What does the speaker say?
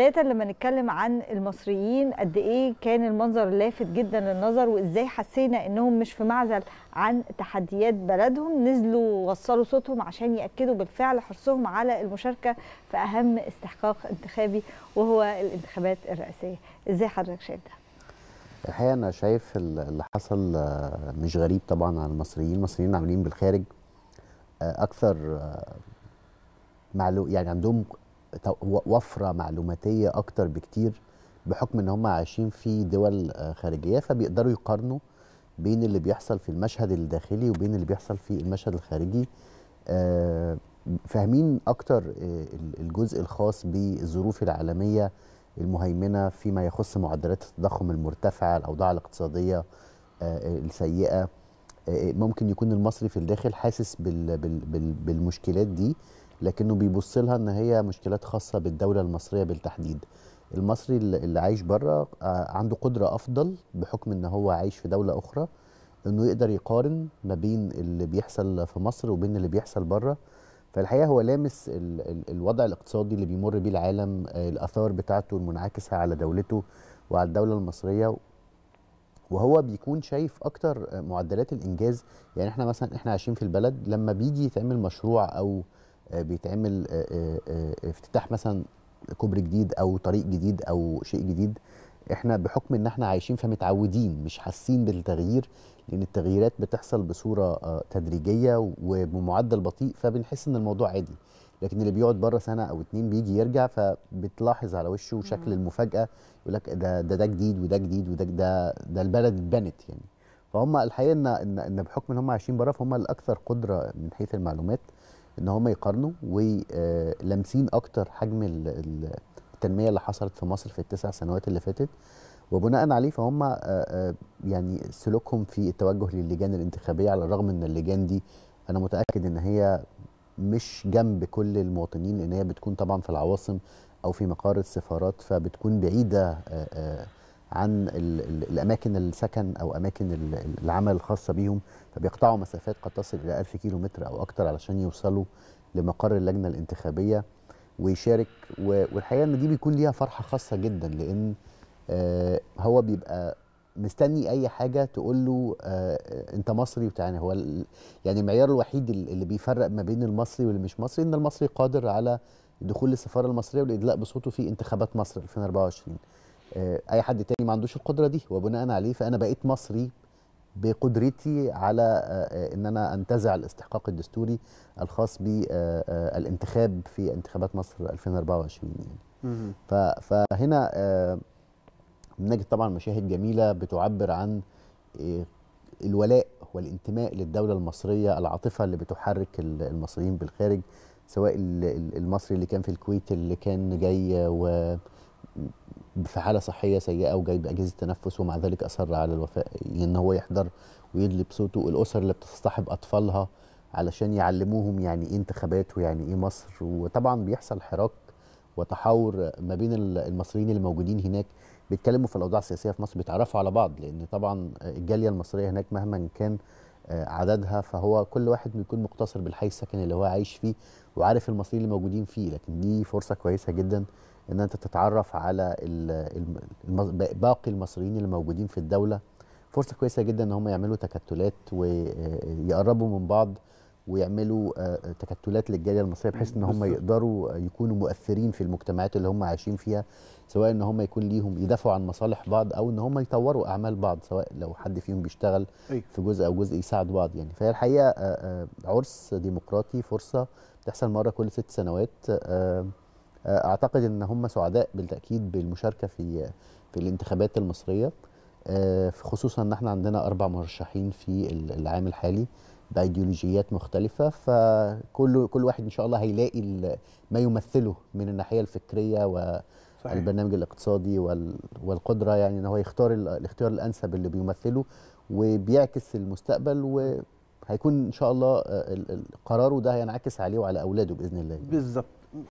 بداية لما نتكلم عن المصريين قد ايه كان المنظر لافت جدا للنظر وازاي حسينا انهم مش في معزل عن تحديات بلدهم نزلوا وصلوا صوتهم عشان ياكدوا بالفعل حرصهم على المشاركه في اهم استحقاق انتخابي وهو الانتخابات الرئاسيه ازاي حضرتك شايف ده الحقيقه انا شايف اللي حصل آه، مش غريب طبعا على المصريين المصريين عاملين بالخارج آه، اكثر آه، معلوم يعني عندهم وفره معلوماتيه اكتر بكتير بحكم ان هم عايشين في دول آه، خارجيه فبيقدروا يقارنوا بين اللي بيحصل في المشهد الداخلي وبين اللي بيحصل في المشهد الخارجي آه، فاهمين اكتر آه، الجزء الخاص بالظروف العالميه المهيمنه فيما يخص معدلات التضخم المرتفعه الاوضاع الاقتصاديه السيئه ممكن يكون المصري في الداخل حاسس بالمشكلات دي لكنه بيبص لها ان هي مشكلات خاصه بالدوله المصريه بالتحديد المصري اللي عايش بره آه، عنده قدره افضل بحكم ان هو عايش في دوله اخرى انه يقدر يقارن ما بين اللي بيحصل في مصر وبين اللي بيحصل بره فالحقيقه هو لامس الوضع الاقتصادي اللي بيمر بيه العالم آه، الاثار بتاعته المنعكسه على دولته وعلى الدوله المصريه وهو بيكون شايف اكتر آه، معدلات الانجاز يعني احنا مثلا احنا عايشين في البلد لما بيجي يتعمل مشروع او آه، بيتعمل آه، آه، افتتاح مثلا كوبري جديد او طريق جديد او شيء جديد احنا بحكم ان احنا عايشين فمتعودين مش حاسين بالتغيير لان التغييرات بتحصل بصوره تدريجيه وبمعدل بطيء فبنحس ان الموضوع عادي لكن اللي بيقعد بره سنه او اتنين بيجي يرجع فبتلاحظ على وشه شكل المفاجاه يقول لك ده ده ده جديد وده جديد وده ده ده البلد اتبنت يعني فهم الحقيقه ان ان بحكم ان هم عايشين بره فهم الاكثر قدره من حيث المعلومات ان هم يقارنوا ولامسين اكتر حجم التنميه اللي حصلت في مصر في التسع سنوات اللي فاتت وبناء عليه فهم يعني سلوكهم في التوجه للجان الانتخابيه على الرغم ان اللجان دي انا متاكد ان هي مش جنب كل المواطنين لان هي بتكون طبعا في العواصم او في مقر السفارات فبتكون بعيده عن الاماكن السكن او اماكن العمل الخاصه بيهم فبيقطعوا مسافات قد تصل الى 1000 كيلو متر او اكتر علشان يوصلوا لمقر اللجنه الانتخابيه ويشارك والحقيقه ان دي بيكون ليها فرحه خاصه جدا لان آه، هو بيبقى مستني اي حاجه تقول له آه، انت مصري وتعالى يعني هو يعني المعيار الوحيد اللي بيفرق ما بين المصري واللي مش مصري ان المصري قادر على الدخول للسفاره المصريه والادلاء بصوته في انتخابات مصر 2024 آه، اي حد تاني ما عندوش القدره دي وبناء عليه فانا بقيت مصري بقدرتي على آه، آه، ان انا انتزع الاستحقاق الدستوري الخاص بالانتخاب في انتخابات مصر 2024 يعني فهنا بنجد طبعا مشاهد جميله بتعبر عن الولاء والانتماء للدوله المصريه العاطفه اللي بتحرك المصريين بالخارج سواء المصري اللي كان في الكويت اللي كان جاي و في حاله صحيه سيئه وجايب اجهزه تنفس ومع ذلك اصر على الوفاء ان هو يحضر ويدلي بصوته الاسر اللي بتصطحب اطفالها علشان يعلموهم يعني ايه انتخابات ويعني ايه مصر وطبعا بيحصل حراك وتحاور ما بين المصريين الموجودين هناك بيتكلموا في الاوضاع السياسيه في مصر بيتعرفوا على بعض لان طبعا الجاليه المصريه هناك مهما كان آه، عددها فهو كل واحد بيكون مقتصر بالحي السكني اللي هو عايش فيه وعارف المصريين اللي موجودين فيه لكن دي فرصه كويسه جدا ان انت تتعرف على باقي المصريين اللي موجودين في الدوله فرصه كويسه جدا ان هم يعملوا تكتلات ويقربوا آه، من بعض ويعملوا آه، تكتلات للجاليه المصريه بحيث ان هم يقدروا يكونوا مؤثرين في المجتمعات اللي هم عايشين فيها سواء ان هم يكون ليهم يدافعوا عن مصالح بعض او ان هم يطوروا اعمال بعض سواء لو حد فيهم بيشتغل أيوة. في جزء او جزء يساعد بعض يعني فهي الحقيقه آه، عرس ديمقراطي فرصه بتحصل مره كل ست سنوات آه، اعتقد ان هم سعداء بالتاكيد بالمشاركه في في الانتخابات المصريه آه، خصوصا ان احنا عندنا اربع مرشحين في العام الحالي بايديولوجيات مختلفه فكل كل واحد ان شاء الله هيلاقي ما يمثله من الناحيه الفكريه و صحيح. البرنامج الاقتصادي والقدره يعني ان هو يختار الاختيار الانسب اللي بيمثله وبيعكس المستقبل وهيكون ان شاء الله آه، قراره ده هينعكس عليه وعلى اولاده باذن الله بالظبط